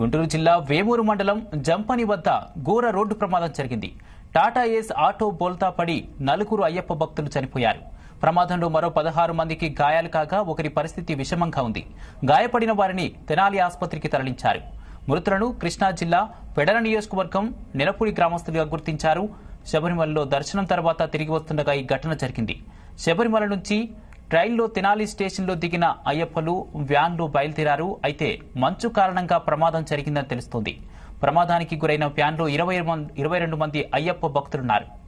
గుంటూరు జిల్లా వేమూరు మండలం జంపని వద్ద ఘోర రోడ్డు ప్రమాదం జరిగింది టాటా ఏస్ ఆటో బోల్తా పడి నలుగురు అయ్యప్ప భక్తులు చనిపోయారు ప్రమాదంలో మరో పదహారు మందికి గాయాలు కాగా ఒకరి పరిస్థితి విషమంగా ఉంది గాయపడిన వారిని తెనాలి ఆసుపత్రికి తరలించారు మృతులను కృష్ణా జిల్లా పెడల నియోజకవర్గం నిలపూడి గ్రామస్తులుగా గుర్తించారు శబరిమలలో దర్శనం తర్వాత తిరిగి వస్తుండగా ఈ ఘటన జరిగింది శబరిమల నుంచి రైల్లో తెనాలి స్టేషన్లో దిగిన అయ్యప్పలు వ్యాన్లు బయలుదేరారు అయితే మంచు కారణంగా ప్రమాదం జరిగిందని తెలుస్తోంది ప్రమాదానికి గురైన వ్యాన్లో ఇరవై ఇరవై రెండు మంది అయ్యప్ప భక్తులున్నారు